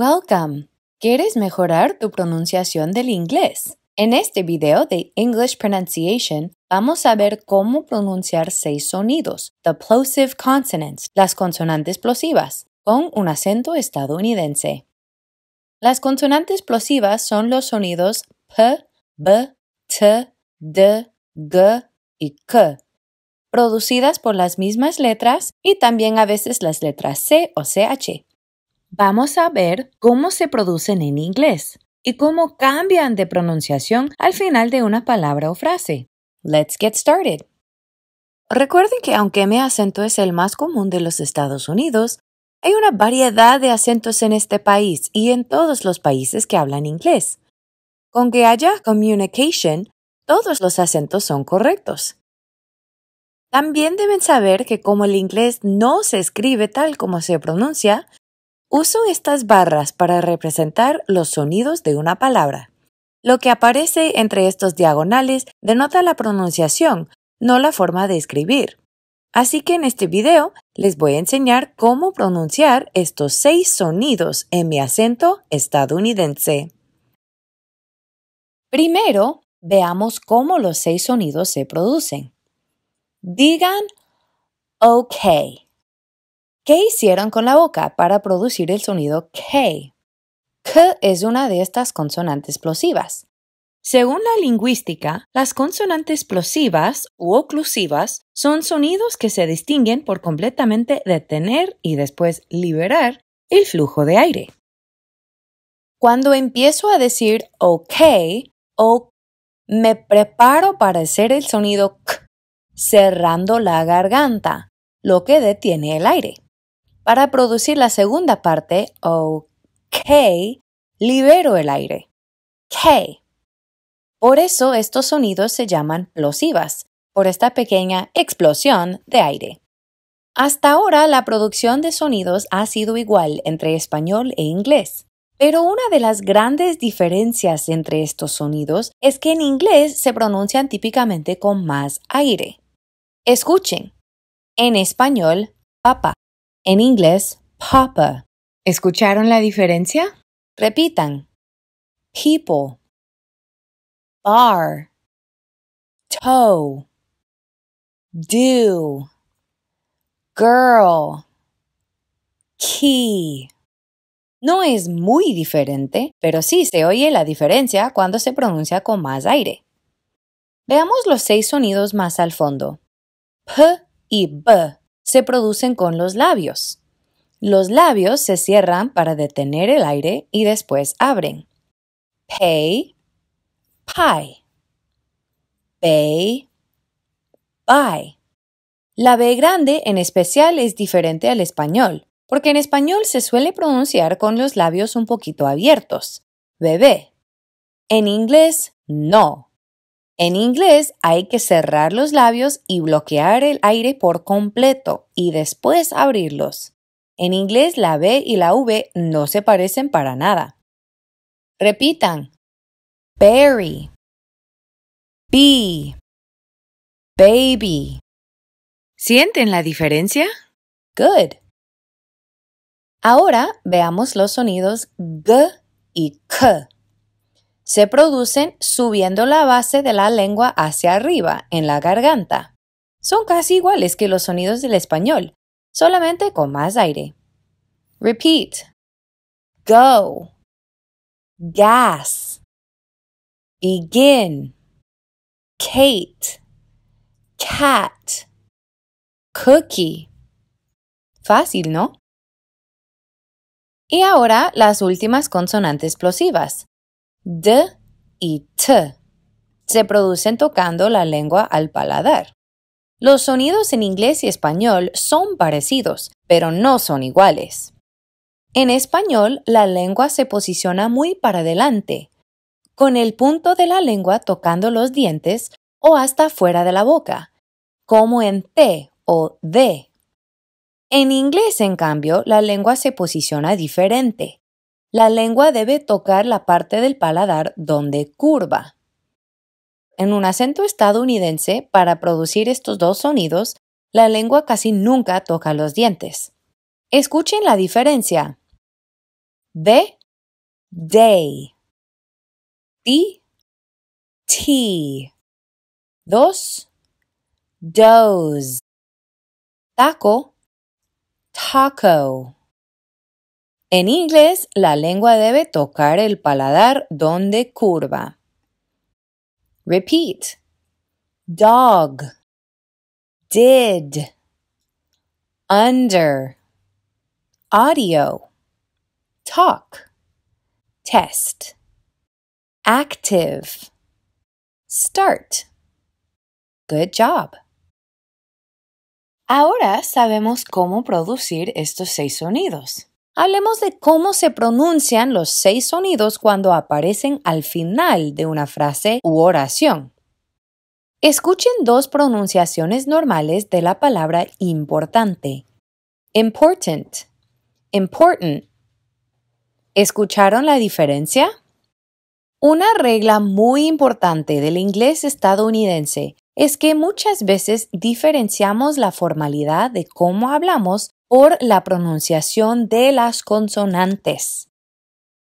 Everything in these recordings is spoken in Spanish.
Welcome. ¿Quieres mejorar tu pronunciación del inglés? En este video de English Pronunciation vamos a ver cómo pronunciar seis sonidos, the plosive consonants, las consonantes plosivas, con un acento estadounidense. Las consonantes plosivas son los sonidos p, b, t, d, g y k, producidas por las mismas letras y también a veces las letras c o ch vamos a ver cómo se producen en inglés y cómo cambian de pronunciación al final de una palabra o frase. Let's get started. Recuerden que aunque mi acento es el más común de los Estados Unidos, hay una variedad de acentos en este país y en todos los países que hablan inglés. Con que haya communication, todos los acentos son correctos. También deben saber que como el inglés no se escribe tal como se pronuncia, Uso estas barras para representar los sonidos de una palabra. Lo que aparece entre estos diagonales denota la pronunciación, no la forma de escribir. Así que en este video les voy a enseñar cómo pronunciar estos seis sonidos en mi acento estadounidense. Primero, veamos cómo los seis sonidos se producen. Digan OK. ¿Qué hicieron con la boca para producir el sonido K? K es una de estas consonantes plosivas. Según la lingüística, las consonantes plosivas u oclusivas son sonidos que se distinguen por completamente detener y después liberar el flujo de aire. Cuando empiezo a decir OK o me preparo para hacer el sonido K, cerrando la garganta, lo que detiene el aire. Para producir la segunda parte, o K, libero el aire. K. Por eso estos sonidos se llaman plosivas, por esta pequeña explosión de aire. Hasta ahora la producción de sonidos ha sido igual entre español e inglés. Pero una de las grandes diferencias entre estos sonidos es que en inglés se pronuncian típicamente con más aire. Escuchen. En español, papá. En inglés, papa. ¿Escucharon la diferencia? Repitan. People. Bar. Toe. Do. Girl. Key. No es muy diferente, pero sí se oye la diferencia cuando se pronuncia con más aire. Veamos los seis sonidos más al fondo. P y B se producen con los labios. Los labios se cierran para detener el aire y después abren. Pay, pie. Pay, pie. La B grande en especial es diferente al español, porque en español se suele pronunciar con los labios un poquito abiertos. Bebé. En inglés, no. En inglés hay que cerrar los labios y bloquear el aire por completo y después abrirlos. En inglés la B y la V no se parecen para nada. Repitan. Berry. Bee. Baby. ¿Sienten la diferencia? Good. Ahora veamos los sonidos G y K se producen subiendo la base de la lengua hacia arriba, en la garganta. Son casi iguales que los sonidos del español, solamente con más aire. Repeat. Go. Gas. Begin. Kate. Cat. Cookie. Fácil, ¿no? Y ahora las últimas consonantes explosivas. D y T se producen tocando la lengua al paladar. Los sonidos en inglés y español son parecidos, pero no son iguales. En español, la lengua se posiciona muy para adelante, con el punto de la lengua tocando los dientes o hasta fuera de la boca, como en T o D. En inglés, en cambio, la lengua se posiciona diferente, la lengua debe tocar la parte del paladar donde curva. En un acento estadounidense, para producir estos dos sonidos, la lengua casi nunca toca los dientes. Escuchen la diferencia. De, day. ti. Dos, dos Taco, taco. En inglés, la lengua debe tocar el paladar donde curva. Repeat. Dog. Did. Under. Audio. Talk. Test. Active. Start. Good job. Ahora sabemos cómo producir estos seis sonidos. Hablemos de cómo se pronuncian los seis sonidos cuando aparecen al final de una frase u oración. Escuchen dos pronunciaciones normales de la palabra importante. Important. Important. ¿Escucharon la diferencia? Una regla muy importante del inglés estadounidense es que muchas veces diferenciamos la formalidad de cómo hablamos por la pronunciación de las consonantes.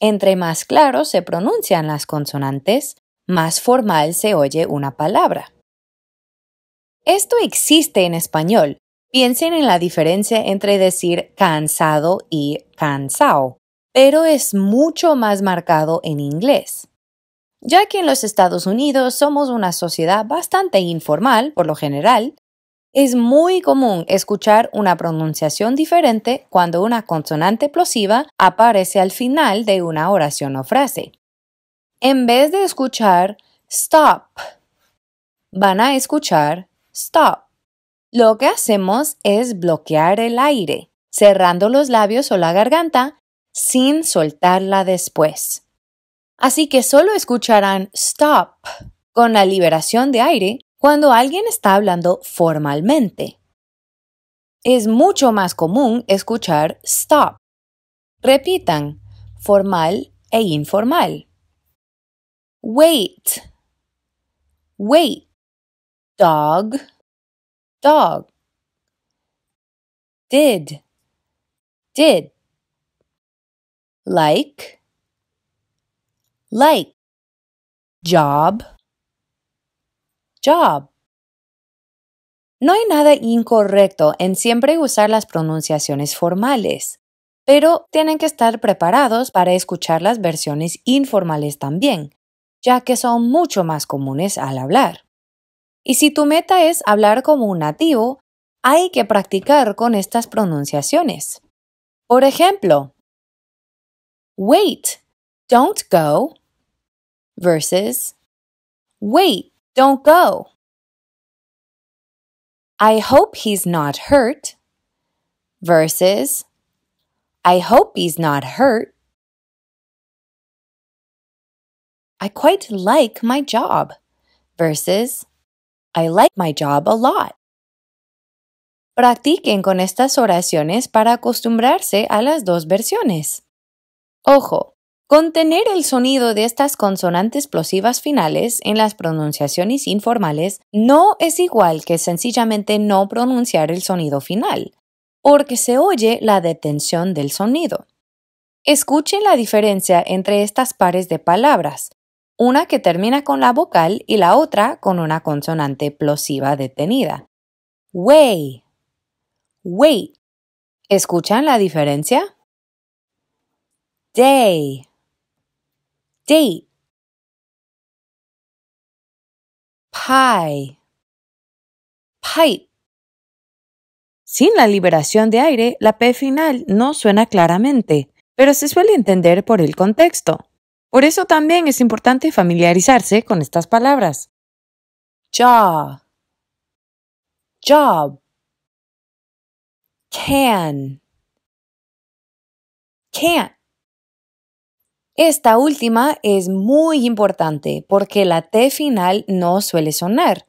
Entre más claro se pronuncian las consonantes, más formal se oye una palabra. Esto existe en español. Piensen en la diferencia entre decir cansado y cansao, pero es mucho más marcado en inglés. Ya que en los Estados Unidos somos una sociedad bastante informal, por lo general, es muy común escuchar una pronunciación diferente cuando una consonante plosiva aparece al final de una oración o frase. En vez de escuchar stop, van a escuchar stop. Lo que hacemos es bloquear el aire, cerrando los labios o la garganta sin soltarla después. Así que solo escucharán stop con la liberación de aire cuando alguien está hablando formalmente. Es mucho más común escuchar stop. Repitan, formal e informal. Wait, wait. Dog, dog. Did, did. Like, like job job No hay nada incorrecto en siempre usar las pronunciaciones formales, pero tienen que estar preparados para escuchar las versiones informales también, ya que son mucho más comunes al hablar. Y si tu meta es hablar como un nativo, hay que practicar con estas pronunciaciones. Por ejemplo, wait, don't go, versus Wait, don't go. I hope he's not hurt versus I hope he's not hurt. I quite like my job versus I like my job a lot. Practiquen con estas oraciones para acostumbrarse a las dos versiones. Ojo, Contener el sonido de estas consonantes plosivas finales en las pronunciaciones informales no es igual que sencillamente no pronunciar el sonido final, porque se oye la detención del sonido. Escuchen la diferencia entre estas pares de palabras, una que termina con la vocal y la otra con una consonante plosiva detenida. Way. Wait. ¿Escuchan la diferencia? Day date pie pipe sin la liberación de aire, la P final no suena claramente, pero se suele entender por el contexto. Por eso también es importante familiarizarse con estas palabras. job, can, can't, esta última es muy importante porque la T final no suele sonar.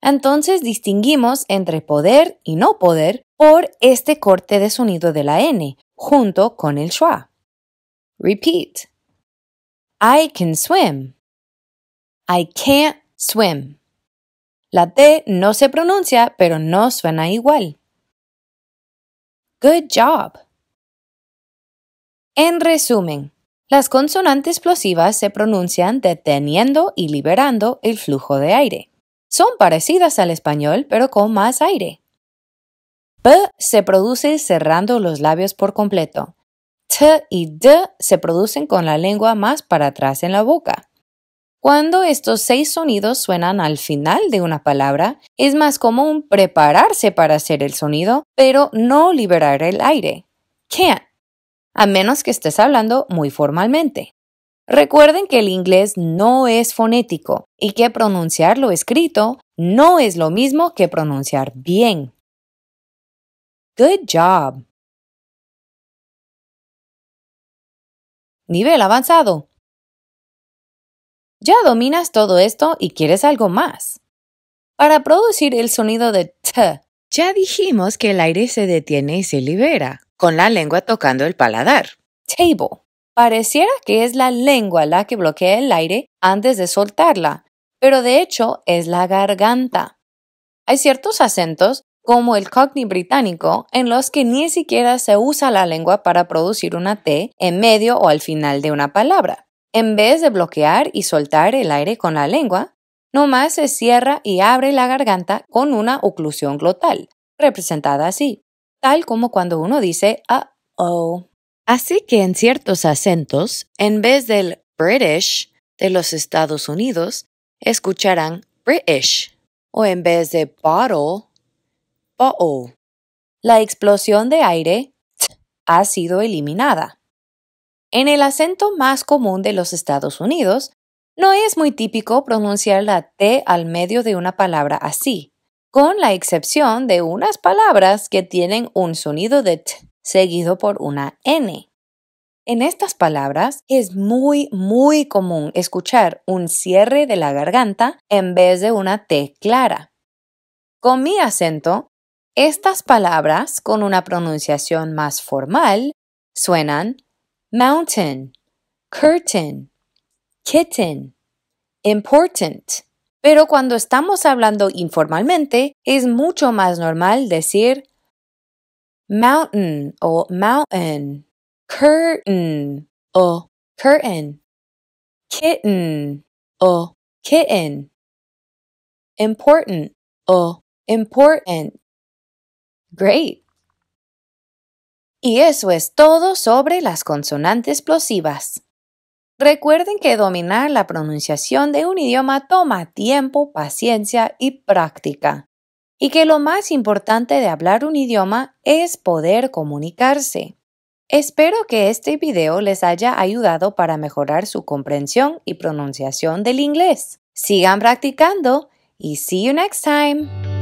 Entonces distinguimos entre poder y no poder por este corte de sonido de la N, junto con el schwa. Repeat. I can swim. I can't swim. La T no se pronuncia, pero no suena igual. Good job. En resumen, las consonantes plosivas se pronuncian deteniendo y liberando el flujo de aire. Son parecidas al español, pero con más aire. P se produce cerrando los labios por completo. T y D se producen con la lengua más para atrás en la boca. Cuando estos seis sonidos suenan al final de una palabra, es más común prepararse para hacer el sonido, pero no liberar el aire. Can't a menos que estés hablando muy formalmente. Recuerden que el inglés no es fonético y que pronunciar lo escrito no es lo mismo que pronunciar bien. Good job. Nivel avanzado. Ya dominas todo esto y quieres algo más. Para producir el sonido de t, ya dijimos que el aire se detiene y se libera con la lengua tocando el paladar. Table. Pareciera que es la lengua la que bloquea el aire antes de soltarla, pero de hecho es la garganta. Hay ciertos acentos, como el cockney británico, en los que ni siquiera se usa la lengua para producir una T en medio o al final de una palabra. En vez de bloquear y soltar el aire con la lengua, nomás se cierra y abre la garganta con una oclusión glotal, representada así tal como cuando uno dice uh-oh. Así que en ciertos acentos, en vez del British de los Estados Unidos, escucharán British o en vez de bottle, bottle. La explosión de aire t, ha sido eliminada. En el acento más común de los Estados Unidos, no es muy típico pronunciar la T al medio de una palabra así, con la excepción de unas palabras que tienen un sonido de t seguido por una n. En estas palabras es muy, muy común escuchar un cierre de la garganta en vez de una t clara. Con mi acento, estas palabras con una pronunciación más formal suenan mountain, curtain, kitten, important, pero cuando estamos hablando informalmente, es mucho más normal decir mountain o mountain, curtain o curtain, kitten o kitten, important o important. Great. Y eso es todo sobre las consonantes plosivas. Recuerden que dominar la pronunciación de un idioma toma tiempo, paciencia y práctica, y que lo más importante de hablar un idioma es poder comunicarse. Espero que este video les haya ayudado para mejorar su comprensión y pronunciación del inglés. Sigan practicando y see you next time.